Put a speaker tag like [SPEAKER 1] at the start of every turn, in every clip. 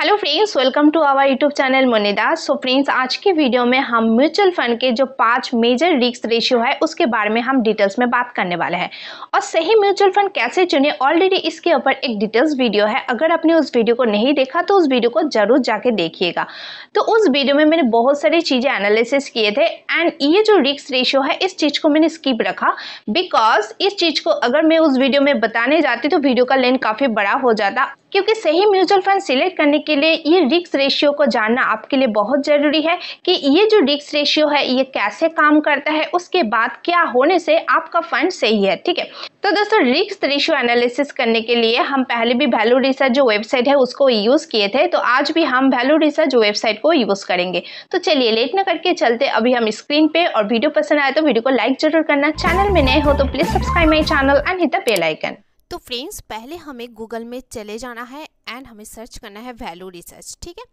[SPEAKER 1] Hello friends welcome to our YouTube channel मोनिदा so friends आज के वीडियो में हम म्यूचुअल फंड के जो पांच मेजर रिक्स रेशियो है उसके बारे में हम डिटेल्स में बात करने वाले हैं और सही म्यूचुअल फंड कैसे चुने ऑलरेडी इसके ऊपर एक डिटेल्स वीडियो है अगर आपने उस वीडियो को नहीं देखा तो उस वीडियो को जरूर जाके देखिएगा तो उस वीडियो में मैंने बहुत सारी चीज़ें एनालिसिस किए थे एंड ये जो रिस्क रेशियो है इस चीज़ को मैंने स्कीप रखा बिकॉज इस चीज़ को अगर मैं उस वीडियो में बताने जाती तो वीडियो का लेंथ काफ़ी बड़ा हो जाता क्योंकि सही म्यूचुअल फंड सिलेक्ट करने के लिए ये रिक्स रेशियो को जानना आपके लिए बहुत ज़रूरी है कि ये जो रिक्स रेशियो है ये कैसे काम करता है उसके बाद क्या होने से आपका फंड सही है ठीक है तो दोस्तों रिक्स रेशियो एनालिसिस करने के लिए हम पहले भी वैल्यू रिसर्च जो वेबसाइट है उसको यूज़ किए थे तो आज भी हम वैल्यू रिसर्च वेबसाइट को यूज़ करेंगे तो चलिए लेट ना करके चलते अभी हम स्क्रीन पे और वीडियो पसंद आए तो वीडियो को लाइक जरूर करना चैनल में नए हो तो please subscribe my channel and hit the bell icon तो फ्रेंड्स पहले हमें गूगल में चले जाना है एंड हमें सर्च करना है वैल्यू रिसर्च ठीक है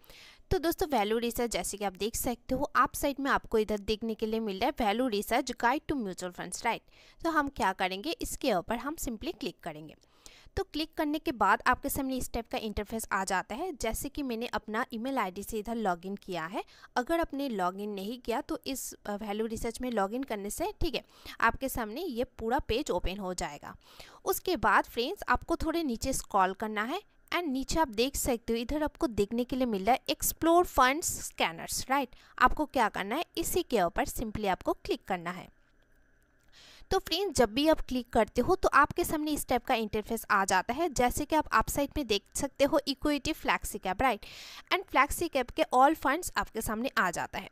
[SPEAKER 1] तो दोस्तों वैल्यू रिसर्च जैसे कि आप देख सकते हो आप साइड में आपको इधर देखने के लिए मिल रहा है value research guide to mutual funds right तो हम क्या करेंगे इसके ऊपर हम सिंपली क्लिक करेंगे तो क्लिक करने के बाद आपके सामने इस टाइप का इंटरफेस आ जाता है जैसे कि मैंने अपना ईमेल आईडी से इधर लॉगिन किया है अगर आपने लॉगिन नहीं किया तो इस वैल्यू रिसर्च में लॉगिन करने से ठीक है आपके सामने ये पूरा पेज ओपन हो जाएगा उसके बाद फ्रेंड्स आपको थोड़े नीचे स्क्रॉल करना है एंड नीचे आप देख सकते हो इधर आपको देखने के लिए मिल रहा है एक्सप्लोर फंड स्कैनर्स राइट आपको क्या करना है इसी के ऊपर सिंपली आपको क्लिक करना है तो फ्रेंड जब भी आप क्लिक करते हो तो आपके सामने इस टाइप का इंटरफेस आ जाता है जैसे कि आप आप साइड में देख सकते हो equity flexi cap right and flexi cap के ऑल फंड्स आपके सामने आ जाता है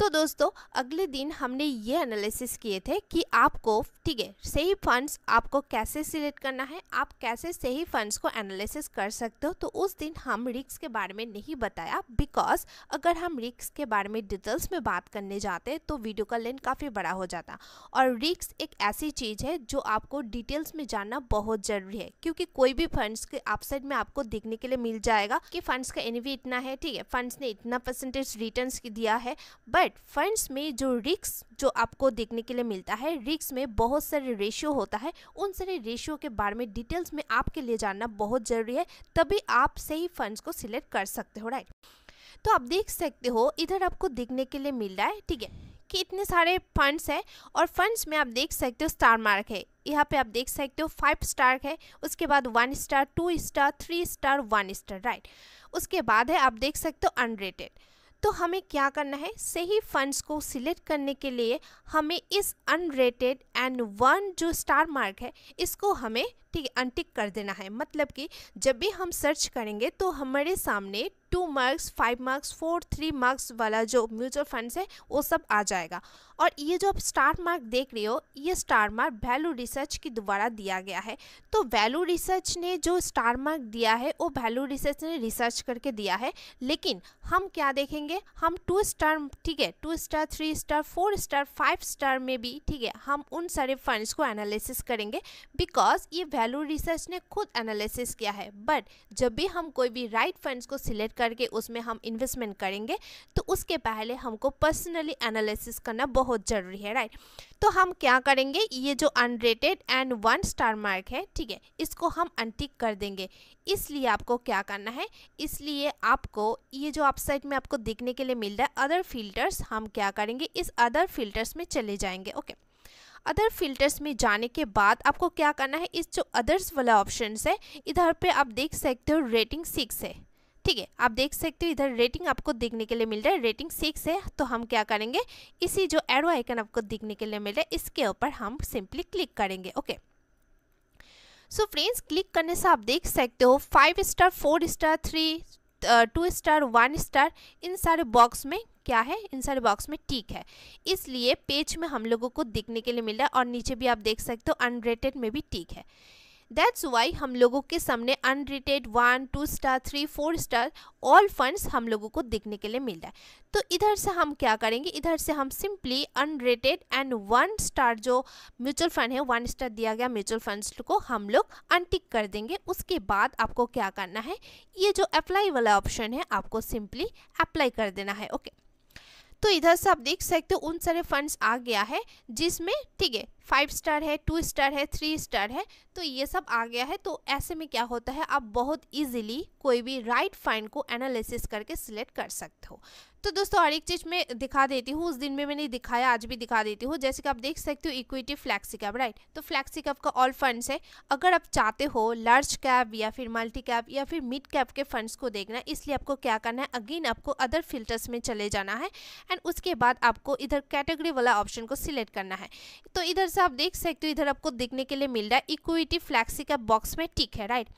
[SPEAKER 1] तो दोस्तों अगले दिन हमने ये एनालिसिस किए थे कि आपको ठीक है सही फंड्स आपको कैसे सिलेक्ट करना है आप कैसे सही फंड्स को एनालिसिस कर सकते हो तो उस दिन हम रिक्स के बारे में नहीं बताया बिकॉज अगर हम रिक्स के बारे में डिटेल्स में बात करने जाते तो वीडियो का लेंथ काफ़ी बड़ा हो जाता और रिक्स एक ऐसी चीज़ है जो आपको डिटेल्स में जानना बहुत ज़रूरी है क्योंकि कोई भी फंड्स के आपसाइड में आपको देखने के लिए मिल जाएगा कि फंड्स का एनवी इतना है ठीक है फंड्स ने इतना परसेंटेज रिटर्न दिया है बट बट फंड्स में जो रिक्स जो आपको देखने के लिए मिलता है रिक्स में बहुत सारे रेशियो होता है उन सारे रेशियो के बारे में डिटेल्स में आपके लिए जानना बहुत ज़रूरी है तभी आप सही फंड्स को सिलेक्ट कर सकते हो राइट तो आप देख सकते हो इधर आपको देखने के लिए मिल रहा है ठीक है कि इतने सारे फंड्स हैं और फंड्स में आप देख सकते हो स्टार मार्क है यहाँ पे आप देख सकते हो फाइव स्टार है उसके बाद one star two star three star one star right उसके बाद है आप देख सकते हो अनरेटेड तो हमें क्या करना है सही फंड्स को सिलेक्ट करने के लिए हमें इस अनरेटेड एंड वन जो स्टार मार्क है इसको हमें है अनटिक कर देना है मतलब कि जब भी हम सर्च करेंगे तो हमारे सामने two marks five marks four three marks वाला जो म्यूचुअल फंड्स है वो सब आ जाएगा और ये जो आप स्टार मार्क देख रहे हो ये स्टार मार्क वैल्यू रिसर्च के द्वारा दिया गया है तो वैल्यू रिसर्च ने जो स्टार मार्क दिया है वो वैल्यू रिसर्च ने रिसर्च करके दिया है लेकिन हम क्या देखेंगे हम टू स्टार ठीक है two star three star four star five star में भी ठीक है हम उन सारे फंड्स को एनालिसिस करेंगे बिकॉज ये वैल्यू रिसर्च ने खुद एनालिसिस किया है बट जब भी हम कोई भी राइट right फंड्स को सिलेक्ट करके उसमें हम इन्वेस्टमेंट करेंगे तो उसके पहले हमको पर्सनली एनालिसिस करना बहुत ज़रूरी है राइट तो हम क्या करेंगे ये जो unrated and one star mark है ठीक है इसको हम अनटिक कर देंगे इसलिए आपको क्या करना है इसलिए आपको ये जो आप में आपको देखने के लिए मिल रहा है अदर फिल्टर्स हम क्या करेंगे इस अदर फिल्टर्स में चले जाएंगे ओके okay. अदर फिल्टर्स में जाने के बाद आपको क्या करना है इस जो अदर्स वाला ऑप्शन है इधर पे आप देख सकते हो रेटिंग सिक्स है ठीक है आप देख सकते हो इधर रेटिंग आपको देखने के लिए मिल रहा है रेटिंग सिक्स है तो हम क्या करेंगे इसी जो एरो आइकन आपको देखने के लिए मिल रहा है इसके ऊपर हम सिंपली क्लिक करेंगे ओके सो फ्रेंड्स क्लिक करने से आप देख सकते हो five star four star three two star one star इन सारे बॉक्स में क्या है इन सारे बॉक्स में टिक है इसलिए पेज में हम लोगों को देखने के लिए मिला है और नीचे भी आप देख सकते हो अनरेटेड में भी टिक है दैट्स वाई हम लोगों के सामने unrated one two star three four star all funds हम लोगों को देखने के लिए मिल रहा है तो इधर से हम क्या करेंगे इधर से हम simply unrated and one star जो म्यूचुअल फंड है वन स्टार दिया गया म्यूचुअल फंड्स को हम लोग अनटिक कर देंगे उसके बाद आपको क्या करना है ये जो अप्लाई वाला ऑप्शन है आपको सिंपली अप्लाई कर देना है ओके okay. तो इधर से आप देख सकते हो उन सारे फंड्स आ गया है जिसमें ठीक है फाइव स्टार है टू स्टार है थ्री स्टार है तो ये सब आ गया है तो ऐसे में क्या होता है आप बहुत इजीली कोई भी राइट फाइंड को एनालिसिस करके सिलेक्ट कर सकते हो तो दोस्तों हर एक चीज़ मैं दिखा देती हूँ उस दिन में मैंने दिखाया आज भी दिखा देती हूँ जैसे कि आप देख सकते हो इक्विटी फ्लैक्सी कैप राइट तो फ्लैक्सी कैप का ऑल फंड्स है अगर आप चाहते हो लार्ज कैप या फिर मल्टी कैप या फिर मिड कैप के फंड्स को देखना इसलिए आपको क्या करना है अगेन आपको अदर फिल्टर्स में चले जाना है एंड उसके बाद आपको इधर कैटेगरी वाला ऑप्शन को सिलेक्ट करना है तो इधर से आप देख सकते हो इधर आपको देखने के लिए मिल रहा है इक्विटी फ्लैक्सी कैप बॉक्स में टिक है राइट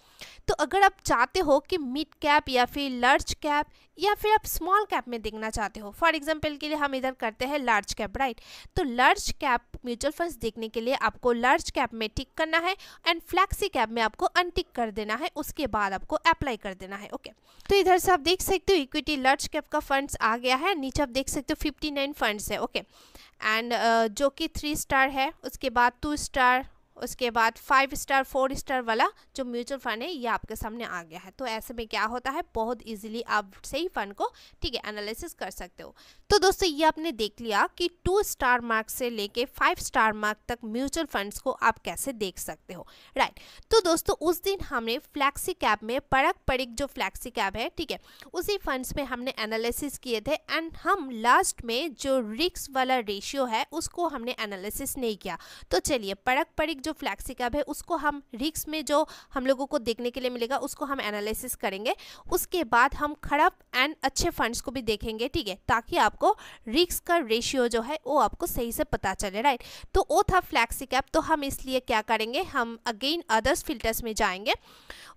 [SPEAKER 1] तो अगर आप चाहते हो कि मिड कैप या फिर लार्ज कैप या फिर आप स्मॉल कैप में देखना चाहते हो फॉर एग्जाम्पल के लिए हम इधर करते हैं लार्ज कैप राइट तो लार्ज कैप म्यूचुअल फंड्स देखने के लिए आपको लार्ज कैप में टिक करना है एंड फ्लैक्सी कैप में आपको अनटिक कर देना है उसके बाद आपको अप्लाई कर देना है ओके तो इधर से आप देख सकते हो इक्विटी लार्ज कैप का फंड्स आ गया है नीचे आप देख सकते हो फिफ्टी फंड्स है ओके एंड uh, जो कि थ्री स्टार है उसके बाद टू स्टार उसके बाद फाइव स्टार फोर स्टार वाला जो म्यूचुअल फंड है ये आपके सामने आ गया है तो ऐसे में क्या होता है बहुत ईजिली आप सही फंड को ठीक है एनालिसिस कर सकते हो तो दोस्तों ये आपने देख लिया कि टू स्टार मार्क से लेके फाइव स्टार मार्क तक म्यूचुअल फंड्स को आप कैसे देख सकते हो राइट तो दोस्तों उस दिन हमने फ्लैक्सी कैब में पड़क पड़क जो फ्लैक्सी कैब है ठीक है उसी फंड्स में हमने एनालिसिस किए थे एंड हम लास्ट में जो रिक्स वाला रेशियो है उसको हमने एनालिसिस नहीं किया तो चलिए पड़क पड़क जो जो फ्लैक्सी कैब है उसको हम रिक्स में जो हम लोगों को देखने के लिए मिलेगा उसको हम एनालिसिस करेंगे उसके बाद हम खड़प एंड अच्छे फंड्स को भी देखेंगे ठीक है ताकि आपको रिक्स का रेशियो जो है वो आपको सही से पता चले राइट तो वो था फ्लैक्सी कैब तो हम इसलिए क्या करेंगे हम अगेन अदर्स फिल्टर्स में जाएंगे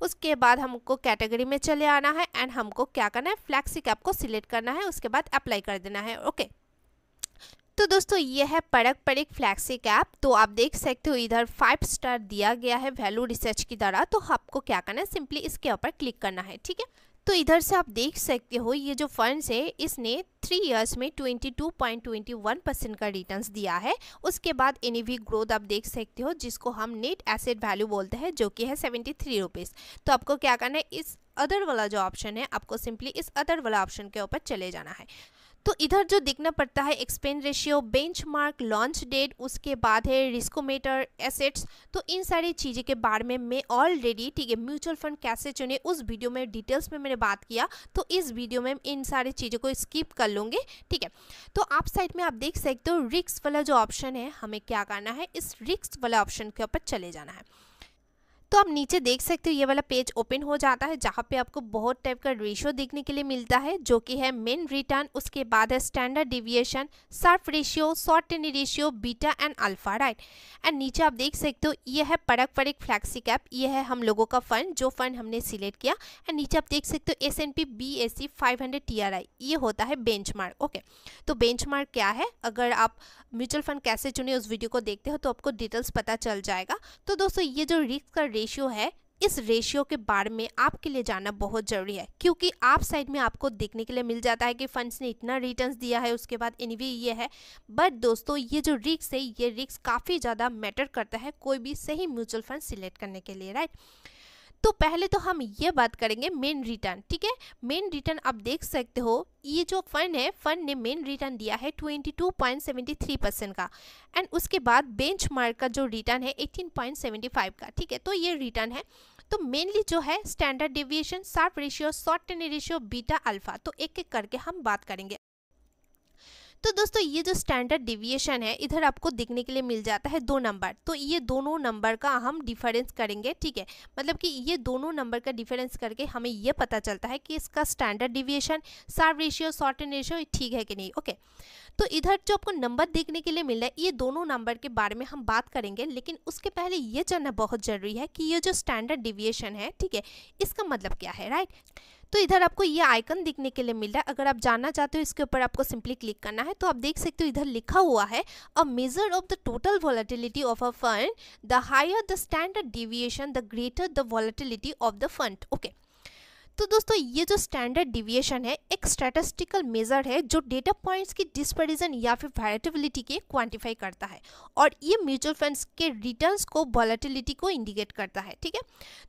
[SPEAKER 1] उसके बाद हमको कैटेगरी में चले आना है एंड हमको क्या करना है फ्लैक्सी कैप को सिलेक्ट करना है उसके बाद अप्लाई कर देना है ओके okay. तो दोस्तों यह है पड़क पड़क फ्लैक्सिक ऐप तो आप देख सकते हो इधर फाइव स्टार दिया गया है वैल्यू रिसर्च की द्वारा तो आपको क्या करना है सिंपली इसके ऊपर क्लिक करना है ठीक है तो इधर से आप देख सकते हो ये जो फंड्स है इसने थ्री इयर्स में 22.21 परसेंट का रिटर्न्स दिया है उसके बाद एन ग्रोथ आप देख सकते हो जिसको हम नेट एसेट वैल्यू बोलते हैं जो कि है सेवेंटी थ्री रुपीज़ तो आपको क्या करना है इस अदर वाला जो ऑप्शन है आपको सिंपली इस अदर वाला ऑप्शन के ऊपर चले जाना है तो इधर जो देखना पड़ता है expense ratio benchmark launch date उसके बाद है रिस्कोमेटर एसेट्स तो इन सारी चीज़ें के बारे में मैं ऑलरेडी ठीक है म्यूचुअल फंड कैसे चुने उस वीडियो में डिटेल्स में मैंने बात किया तो इस वीडियो में इन सारी चीज़ों को स्किप कर लूँगे ठीक है तो आप साइड में आप देख सकते हो रिक्स वाला जो ऑप्शन है हमें क्या करना है इस रिक्स वाला ऑप्शन के ऊपर चले जाना है तो आप नीचे देख सकते हो ये वाला पेज ओपन हो जाता है जहाँ पे आपको बहुत टाइप का रेशियो देखने के लिए मिलता है जो कि है मेन रिटर्न उसके बाद है standard deviation Sharpe ratio Sortino ratio beta and alpha right and नीचे आप देख सकते हो ये है पड़क पड़क फ्लैक्सी कैप ये है हम लोगों का फंड जो फंड हमने सिलेक्ट किया एंड नीचे आप देख सकते हो S N P B S C five hundred T R I ये होता है बेंच मार्क ओके तो बेंच मार्क क्या है अगर आप म्यूचुअल फंड कैसे चुने उस वीडियो को देखते हो तो आपको डिटेल्स पता चल जाएगा तो दोस्तों ये जो रिस्क का रेशियो है इस रेशियो के बारे में आपके लिए जानना बहुत ज़रूरी है क्योंकि आप साइड में आपको देखने के लिए मिल जाता है कि फंड्स ने इतना रिटर्न्स दिया है उसके बाद एनवी ये है बट दोस्तों ये जो रिक्स है ये रिक्स काफ़ी ज़्यादा मैटर करता है कोई भी सही म्यूचुअल फंड सिलेक्ट करने के लिए राइट तो पहले तो हम ये बात करेंगे मेन रिटर्न ठीक है मेन रिटर्न आप देख सकते हो ये जो फंड है फंड ने मेन रिटर्न दिया है 22.73 परसेंट का एंड उसके बाद बेंच का जो रिटर्न है 18.75 का ठीक है तो ये रिटर्न है तो मेनली जो है standard deviation Sharpe ratio Sortino ratio beta alpha तो एक एक करके हम बात करेंगे तो दोस्तों ये जो स्टैंडर्ड डिविएशन है इधर आपको देखने के लिए मिल जाता है दो नंबर तो ये दोनों नंबर का हम डिफरेंस करेंगे ठीक है मतलब कि ये दोनों नंबर का डिफरेंस करके हमें ये पता चलता है कि इसका standard deviation Sharpe ratio Sortino ratio ठीक है कि नहीं ओके तो इधर जो आपको नंबर देखने के लिए मिल रहा है ये दोनों नंबर के बारे में हम बात करेंगे लेकिन उसके पहले ये जानना बहुत ज़रूरी है कि ये जो स्टैंडर्ड डिविएशन है ठीक है इसका मतलब क्या है राइट तो इधर आपको ये आइकन दिखने के लिए मिल रहा है अगर आप जानना चाहते हो इसके ऊपर आपको सिंपली क्लिक करना है तो आप देख सकते हो इधर लिखा हुआ है a measure of the total volatility of a fund the higher the standard deviation the greater the volatility of the fund okay तो दोस्तों ये जो स्टैंडर्ड डिविएशन है एक स्टैटिस्टिकल मेजर है जो डेटा पॉइंट्स की डिस्परिजन या फिर वायरेटिबिलिटी के क्वांटिफाई करता है और ये म्यूचुअल फंड्स के रिटर्न्स को वॉलेटिलिटी को इंडिकेट करता है ठीक है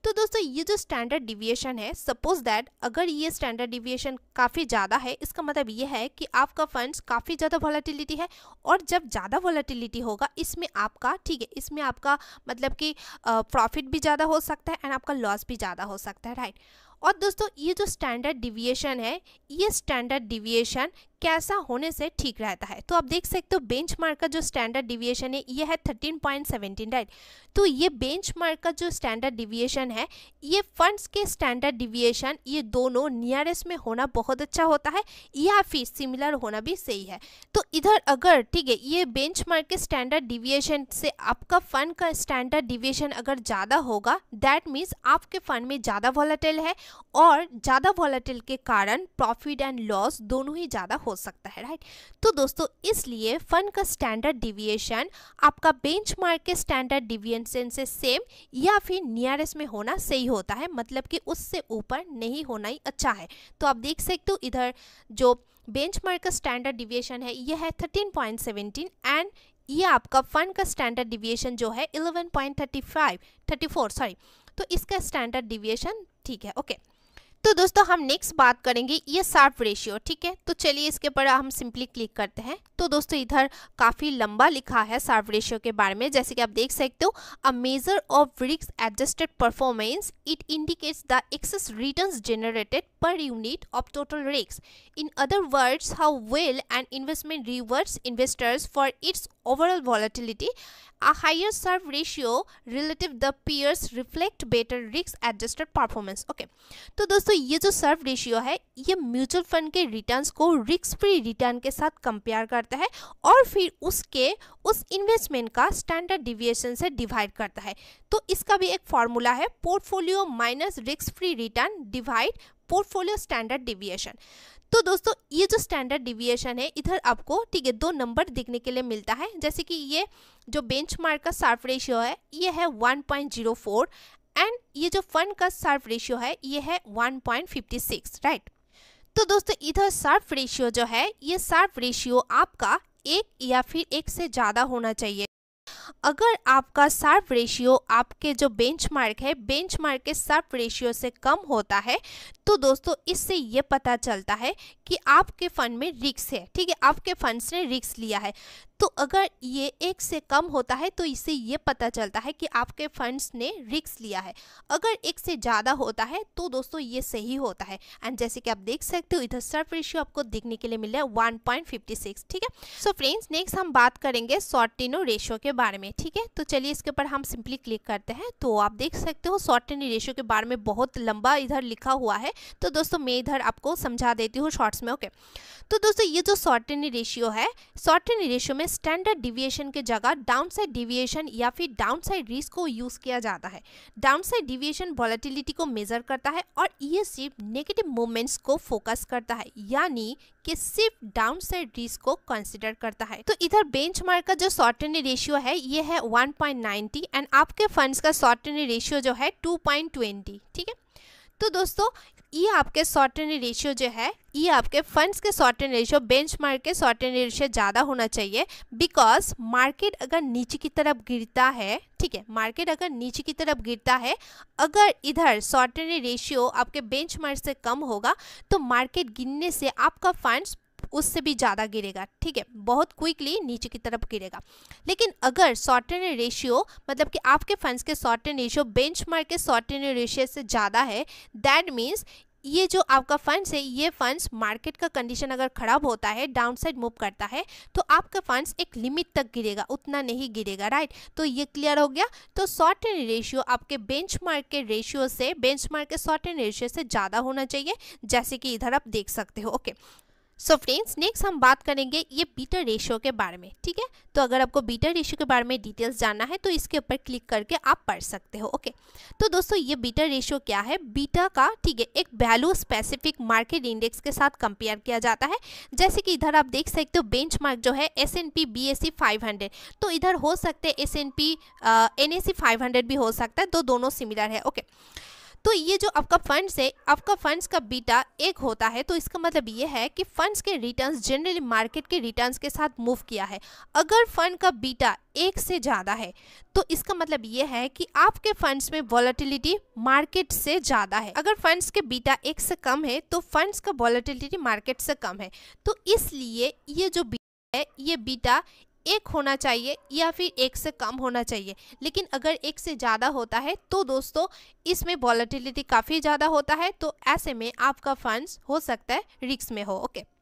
[SPEAKER 1] तो दोस्तों ये जो स्टैंडर्ड डिविएशन है सपोज दैट अगर ये स्टैंडर्ड डिविएशन काफ़ी ज़्यादा है इसका मतलब ये है कि आपका फंड्स काफ़ी ज़्यादा वॉलेटिलिटी है और जब ज़्यादा वॉलेटिलिटी होगा इसमें आपका ठीक है इसमें आपका मतलब कि प्रॉफिट भी ज़्यादा हो सकता है एंड आपका लॉस भी ज़्यादा हो सकता है राइट और दोस्तों ये जो स्टैंडर्ड डिविएशन है ये स्टैंडर्ड डिविएशन कैसा होने से ठीक रहता है तो आप देख सकते हो बेंच का जो स्टैंडर्ड डिविएशन तो है ये है थर्टीन पॉइंट सेवेंटीन राइट तो ये बेंच का जो स्टैंडर्ड डिविएशन है ये फंड्स के स्टैंडर्ड डिविएशन ये दोनों नियरेस्ट में होना बहुत अच्छा होता है या फिर सिमिलर होना भी सही है तो इधर अगर ठीक है ये बेंच के स्टैंडर्ड डिविएशन से आपका फंड का स्टैंडर्ड डिविएशन अगर ज़्यादा होगा दैट मीन्स आपके फंड में ज़्यादा वॉलेटल है और ज़्यादा वॉलेटल के कारण प्रॉफिट एंड लॉस दोनों ही ज़्यादा हो सकता है राइट तो दोस्तों इसलिए फंड का स्टैंडर्ड डिविएशन आपका बेंचमार्क के स्टैंडर्ड डिविएशन से सेम या फिर नियरेस्ट में होना सही होता है मतलब कि उससे ऊपर नहीं होना ही अच्छा है तो आप देख सकते हो इधर जो बेंचमार्क का स्टैंडर्ड डिविएशन है यह है थर्टीन एंड ये आपका फंड का स्टैंडर्ड डिविएशन जो है इलेवन पॉइंट सॉरी तो इसका स्टैंडर्ड डिविएशन ठीक है ओके okay. तो दोस्तों हम नेक्स्ट बात करेंगे ये शार्प रेशियो ठीक है तो चलिए इसके पर हम सिंपली क्लिक करते हैं तो दोस्तों इधर काफ़ी लंबा लिखा है शार्प रेशियो के बारे में जैसे कि आप देख सकते हो अ मेजर ऑफ रिक्स adjusted performance it indicates the excess return generated per unit of total risk. In other words, how well an investment rewards investors for its overall volatility. A higher SERV ratio relative the peers reflect better risk adjusted performance okay तो दोस्तों ये जो Sharpe ratio है ये mutual fund के returns को risk free return के साथ कंपेयर करता है और फिर उसके उस इन्वेस्टमेंट का स्टैंडर्ड डिविएशन से डिवाइड करता है तो इसका भी एक फॉर्मूला है portfolio minus risk free return divide portfolio standard deviation तो दोस्तों ये जो स्टैंडर्ड डिविएशन है इधर आपको ठीक है दो नंबर देखने के लिए मिलता है जैसे कि ये जो बेंचमार्क का सार्फ रेशियो है ये है 1.04 एंड ये जो फंड का सार्फ रेशियो है ये है 1.56 राइट तो दोस्तों इधर सार्फ रेशियो जो है ये सार्फ रेशियो आपका एक या फिर एक से ज़्यादा होना चाहिए अगर आपका सार्फ रेशियो आपके जो बेंचमार्क है बेंचमार्क के सार्फ रेशियो से कम होता है तो दोस्तों इससे ये पता चलता है कि आपके फंड में रिक्स है ठीक है आपके फंड्स ने रिक्स लिया है तो अगर ये एक से कम होता है तो इससे ये पता चलता है कि आपके फंड्स ने रिक्स लिया है अगर एक से ज़्यादा होता है तो दोस्तों ये सही होता है एंड जैसे कि आप देख सकते हो इधर सर्फ रेशियो आपको देखने के लिए रहा है वन ठीक है सो फ्रेंड्स नेक्स्ट हम बात करेंगे शॉर्टिनो रेशियो के बारे बारे में ठीक है तो चलिए इसके ऊपर हम सिंपली क्लिक करते हैं तो आप देख सकते हो शॉर्ट एंड रेशियो के बारे में बहुत लंबा इधर लिखा हुआ है तो दोस्तों मैं इधर आपको समझा देती हूँ शॉर्ट्स में ओके तो दोस्तों ये जो शॉर्ट एंड रेशियो है शॉर्ट एंड रेशियो में स्टैंडर्ड डिविएशन के जगह डाउन साइड डिविएशन या फिर डाउन साइड रिस्क को यूज़ किया जाता है डाउन साइड डिविएशन वॉलेटिलिटी को मेजर करता है और ये सिर्फ नेगेटिव मूवमेंट्स को फोकस करता है यानी के सिर्फ डाउन साइड रिस्क को कंसिडर करता है तो इधर बेंच का जो शॉर्ट एंड रेशियो है ये है 1.90 एंड आपके फंड्स का शॉर्ट एंड रेशियो जो है 2.20 ठीक है तो दोस्तों ये e आपके शॉर्ट एंड रेशियो जो है ये e आपके फंड्स के शॉर्ट एंड रेशियो बेंचमार्क के शॉर्ट एंड रेशियो ज़्यादा होना चाहिए बिकॉज मार्केट अगर नीचे की तरफ गिरता है ठीक है मार्केट अगर नीचे की तरफ गिरता है अगर इधर शॉर्ट एंड रेशियो आपके बेंचमार्क से कम होगा तो मार्केट गिरने से आपका फंड्स उससे भी ज़्यादा गिरेगा ठीक है बहुत क्विकली नीचे की तरफ गिरेगा लेकिन अगर शॉर्ट रेशियो मतलब कि आपके फंड्स के शॉर्ट टर्न रेशियो बेंच के शॉर्ट रेशियो से ज़्यादा है दैट मीन्स ये जो आपका फंड्स है ये फंड्स मार्केट का कंडीशन अगर ख़राब होता है डाउनसाइड मूव करता है तो आपका फंड्स एक लिमिट तक गिरेगा उतना नहीं गिरेगा राइट तो ये क्लियर हो गया तो शॉर्ट एंड रेशियो आपके बेंचमार्क के रेशियो से बेंचमार्क के शॉर्ट एंड रेशियो से ज़्यादा होना चाहिए जैसे कि इधर आप देख सकते हो ओके सो फ्रेंड्स नेक्स्ट हम बात करेंगे ये बीटा रेशियो के बारे में ठीक है तो अगर आपको बीटा रेशियो के बारे में डिटेल्स जानना है तो इसके ऊपर क्लिक करके आप पढ़ सकते हो ओके तो दोस्तों ये बीटा रेशियो क्या है बीटा का ठीक है एक वैल्यू स्पेसिफिक मार्केट इंडेक्स के साथ कंपेयर किया जाता है जैसे कि इधर आप देख सकते हो बेंच जो है S N P B S C five hundred तो इधर हो सकते हैं S N P N S C five hundred भी हो सकता है तो दोनों सिमिलर है ओके okay. तो ये जो आपका फंड्स है आपका फंड्स का बीटा एक होता है तो इसका मतलब ये है कि फंड्स के रिटर्न्स जनरली मार्केट के रिटर्न्स के साथ मूव किया है अगर फंड का बीटा एक से ज़्यादा है तो इसका मतलब ये है कि आपके फंड्स में वॉलेटिलिटी मार्केट से ज़्यादा है अगर फंड्स के बीटा एक से कम है तो फंड्स का वॉलेटिलिटी मार्केट से कम है तो इसलिए ये जो है ये बीटा एक होना चाहिए या फिर एक से कम होना चाहिए लेकिन अगर एक से ज़्यादा होता है तो दोस्तों इसमें वॉलेटिलिटी काफ़ी ज़्यादा होता है तो ऐसे में आपका फंड्स हो सकता है रिक्स में हो ओके okay.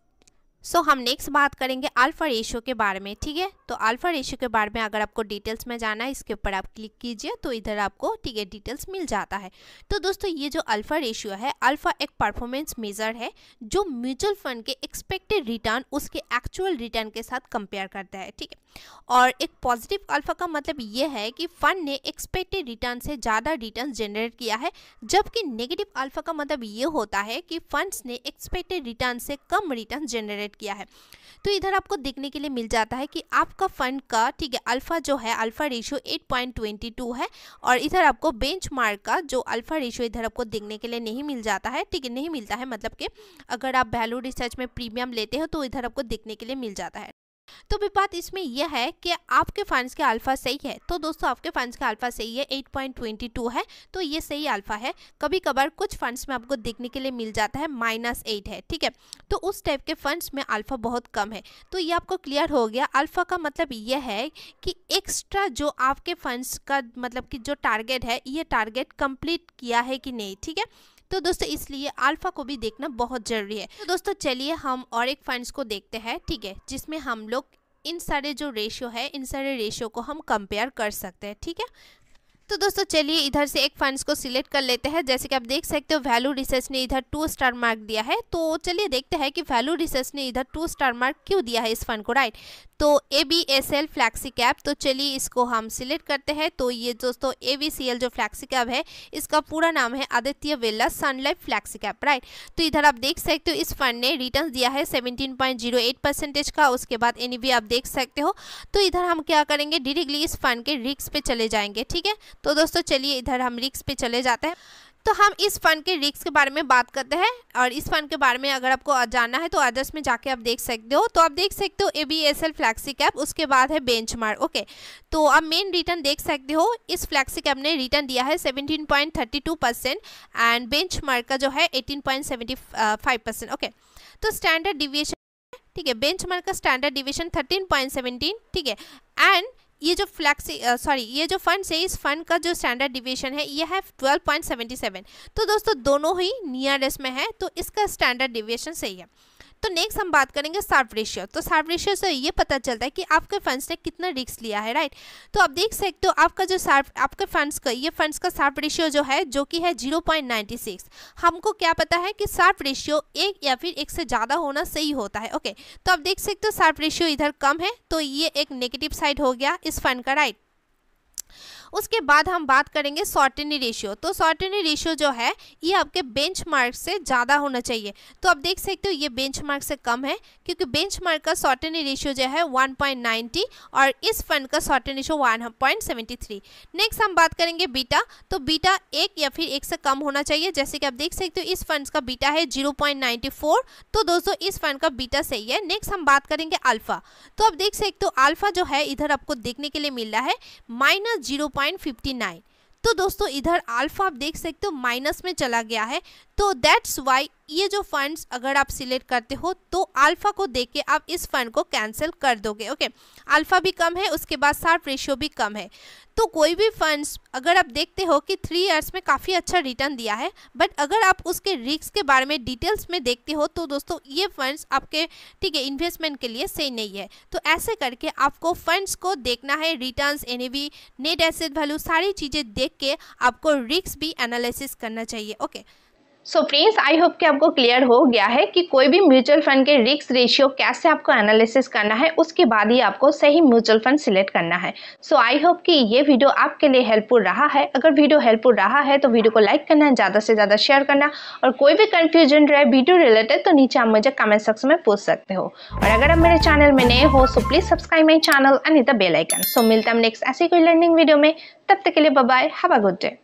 [SPEAKER 1] सो so, हम नेक्स्ट बात करेंगे अल्फ़ा रेशियो के बारे में ठीक है तो अल्फ़ा रेशियो के बारे में अगर आपको डिटेल्स में जाना है इसके ऊपर आप क्लिक कीजिए तो इधर आपको ठीक है डिटेल्स मिल जाता है तो दोस्तों ये जो अल्फ़ा रेशियो है अल्फ़ा एक परफॉर्मेंस मेज़र है जो म्यूचुअल फंड के एक्सपेक्टेड रिटर्न उसके एक्चुअल रिटर्न के साथ कंपेयर करता है ठीक है और एक पॉजिटिव अल्फ़ा का मतलब ये है कि फ़ंड ने एक्सपेक्टेड रिटर्न से ज़्यादा रिटर्न जनरेट किया है जबकि नेगेटिव अल्फ़ा का मतलब ये होता है कि फंड्स ने एक्सपेक्टेड रिटर्न से कम रिटर्न जनरेट सेट किया है तो इधर आपको देखने के लिए मिल जाता है कि आपका फंड का ठीक है अल्फ़ा जो है अल्फ़ा रेशियो 8.22 है और इधर आपको बेंच का जो अल्फ़ा रेशियो इधर आपको देखने के लिए नहीं मिल जाता है ठीक है नहीं मिलता है मतलब कि अगर आप वैल्यू रिसर्च में प्रीमियम लेते हो तो इधर आपको देखने के लिए मिल जाता है तो भी बात इसमें यह है कि आपके फंड्स के अल्फ़ा सही है तो दोस्तों आपके फंड्स का अल्फ़ा सही है 8.22 है तो ये सही अल्फ़ा है कभी कभार कुछ फंड्स में आपको देखने के लिए मिल जाता है माइनस एट है ठीक है तो उस टाइप के फंड्स में अल्फ़ा बहुत कम है तो ये आपको क्लियर हो गया अल्फ़ा का मतलब यह है कि एक्स्ट्रा जो आपके फंड्स का मतलब कि जो टारगेट है ये टारगेट कंप्लीट किया है कि नहीं ठीक है तो दोस्तों इसलिए अल्फा को भी देखना बहुत ज़रूरी है तो दोस्तों चलिए हम और एक फंड्स को देखते हैं ठीक है जिसमें हम लोग इन सारे जो रेशियो है इन सारे रेशियो को हम कंपेयर कर सकते हैं ठीक है तो दोस्तों चलिए इधर से एक फंड्स को सिलेक्ट कर लेते हैं जैसे कि आप देख सकते हो वैल्यू रिसर्च ने इधर टू स्टार मार्क दिया है तो चलिए देखते हैं कि वैल्यू रिसर्च ने इधर टू स्टार मार्क क्यों दिया है इस फंड को राइट तो A B S L flexi cap तो चलिए इसको हम सिलेक्ट करते हैं तो ये दोस्तों ए बी सी एल जो फ्लैक्सी कैप है इसका पूरा नाम है Aditya Birla Sun Life flexi cap right तो इधर आप देख सकते हो इस फंड ने रिटर्न दिया है seventeen point zero eight percentage का उसके बाद भी आप देख सकते हो तो इधर हम क्या करेंगे डिरेक्टली इस फंड के रिक्स पे चले जाएंगे ठीक है तो दोस्तों चलिए इधर हम रिक्स पे चले जाते हैं तो हम इस फंड के रिक्स के बारे में बात करते हैं और इस फंड के बारे में अगर आपको जानना है तो अदर्स में जाके आप देख सकते हो तो आप देख सकते हो A B S L flexi cap उसके बाद है बेंच ओके तो आप मेन रिटर्न देख सकते हो इस फ्लैक्सी कैप ने रिटर्न दिया है 17.32 परसेंट एंड बेंच का जो है एटीन परसेंट ओके तो स्टैंडर्ड डिविएशन ठीक है बेंच का स्टैंडर्ड डिविएशन थर्टीन ठीक है एंड ये जो फ्लैक्स सॉरी ये जो फंड है इस फंड का जो स्टैंडर्ड डिविएशन है ये है 12.77 तो दोस्तों दोनों ही नियरेस्ट में है तो इसका स्टैंडर्ड डिविएशन सही है तो नेक्स्ट हम बात करेंगे सार्फ रेशियो तो सार्प रेशियो से ये पता चलता है कि आपके फंड्स ने कितना रिस्क लिया है राइट तो आप देख सकते हो आपका जो सार्फ आपके फंड्स का ये फंड्स का सार्प रेशियो जो है जो कि है जीरो हमको क्या पता है कि सार्फ रेशियो एक या फिर एक से ज़्यादा होना सही होता है ओके तो आप देख सकते हो सार्प रेशियो इधर कम है तो ये एक नेगेटिव साइड हो गया इस फंड का राइट उसके बाद हम बात करेंगे सॉर्टनी रेशियो तो सॉर्टनी रेशियो जो है ये आपके बेंच से ज़्यादा होना चाहिए तो आप देख सकते हो ये बेंच से कम है क्योंकि बेंच का सॉटनी रेशियो जो है 1.90 और इस फंड का सॉर्टेन रेशियो वन नेक्स्ट हम बात करेंगे बीटा तो बीटा एक या फिर एक से कम होना चाहिए जैसे कि आप देख सकते हो इस फंड का बीटा है जीरो तो दोस्तों इस फंड का बीटा सही है नेक्स्ट हम बात करेंगे अल्फा तो आप देख सकते हो अल्फा जो है इधर आपको देखने के लिए मिल रहा है minus zero point fifty nine तो दोस्तों इधर अल्फा आप देख सकते हो माइनस में चला गया है तो दैट्स वाई ये जो फंड्स अगर आप सिलेक्ट करते हो तो अल्फ़ा को देख के आप इस फंड को कैंसिल कर दोगे ओके अल्फ़ा भी कम है उसके बाद साफ रेशियो भी कम है तो कोई भी फंड्स अगर आप देखते हो कि थ्री इयर्स में काफ़ी अच्छा रिटर्न दिया है बट अगर आप उसके रिक्स के बारे में डिटेल्स में देखते हो तो दोस्तों ये फंड्स आपके ठीक है इन्वेस्टमेंट के लिए सही नहीं है तो ऐसे करके आपको फंड्स को देखना है return and net asset value सारी चीज़ें देख के आपको रिक्स भी एनालिसिस करना चाहिए okay so friends I hope कि आपको क्लियर हो गया है कि कोई भी म्यूचुअल फंड के रिक्स रेशियो कैसे आपको एनालिसिस करना है उसके बाद ही आपको सही म्यूचुअल फंड सिलेक्ट करना है सो आई होप कि ये वीडियो आपके लिए हेल्पफुल रहा है अगर वीडियो हेल्पफुल रहा है तो वीडियो को लाइक करना ज़्यादा से ज़्यादा शेयर करना और कोई भी कन्फ्यूजन रहे वीडियो रिलेटेड तो नीचे आप मुझे कमेंट सेक्शन में पूछ सकते हो और अगर आप मेरे चैनल में नए हो so please subscribe my channel and the bell icon so मिलता हम नेक्स्ट ऐसी कोई लर्निंग वीडियो में तब तक के लिए bye have a good day